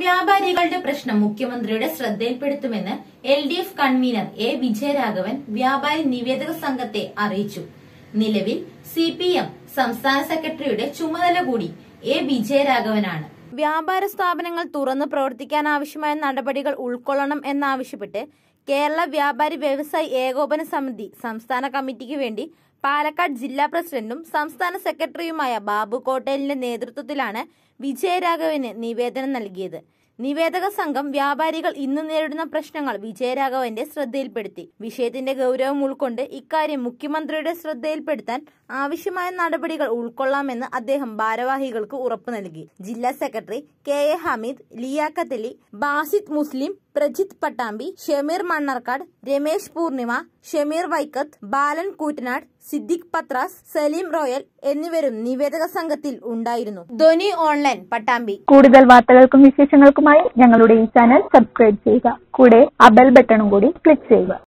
വ്യാപാരികളുടെ പ്രശ്നം മുഖ്യമന്ത്രിയുടെ ശ്രദ്ധയിൽപ്പെടുത്തുമെന്ന് L D F convener A Vijayaraghavan വ്യാപാരി നിവേദക സംഘത്തെ അറിയിച്ചു നിലവിൽ സി പി എം സംസ്ഥാന സെക്രട്ടറിയുടെ ചുമതല കൂടി എ വിജയരാഘവനാണ് വ്യാപാര സ്ഥാപനങ്ങൾ തുറന്നു പ്രവർത്തിക്കാൻ ആവശ്യമായ നടപടികൾ ഉൾക്കൊള്ളണം എന്നാവശ്യപ്പെട്ട് കേരള വ്യാപാരി വ്യവസായി ഏകോപന സമിതി സംസ്ഥാന കമ്മിറ്റിക്ക് വേണ്ടി പാലക്കാട് ജില്ലാ പ്രസിഡന്റും സംസ്ഥാന സെക്രട്ടറിയുമായ ബാബു കോട്ടേലിന്റെ നേതൃത്വത്തിലാണ് വിജയരാഘവന് നിവേദനം നൽകിയത് നിവേദക സംഘം വ്യാപാരികൾ ഇന്ന് നേരിടുന്ന പ്രശ്നങ്ങൾ വിജയരാഘവന്റെ ശ്രദ്ധയിൽപ്പെടുത്തി വിഷയത്തിന്റെ ഗൗരവം ഉൾക്കൊണ്ട് ഇക്കാര്യം മുഖ്യമന്ത്രിയുടെ ശ്രദ്ധയിൽപ്പെടുത്താൻ ആവശ്യമായ നടപടികൾ ഉൾക്കൊള്ളാമെന്ന് അദ്ദേഹം ഭാരവാഹികൾക്ക് ഉറപ്പു നൽകി ജില്ലാ secretary K A Hameed Liyakathali Basid Muslim Prajith Pattambi Shameer Mannarkkad Ramesh Poornima Shameer Vaikkath Balan Koottanad Siddique Pathras Saleem royal എന്നിവരും നിവേദക സംഘത്തിൽ ഉണ്ടായിരുന്നു ധോനി ഓൺലൈൻ പട്ടാമ്പി കൂടുതൽ വാർത്തകൾക്കും വിശേഷങ്ങൾക്കുമായി ഞങ്ങളുടെ ഈ ചാനൽ സബ്സ്ക്രൈബ് ചെയ്യുക കൂടെ അബൽ ബട്ടണും കൂടി ക്ലിക്ക് ചെയ്യുക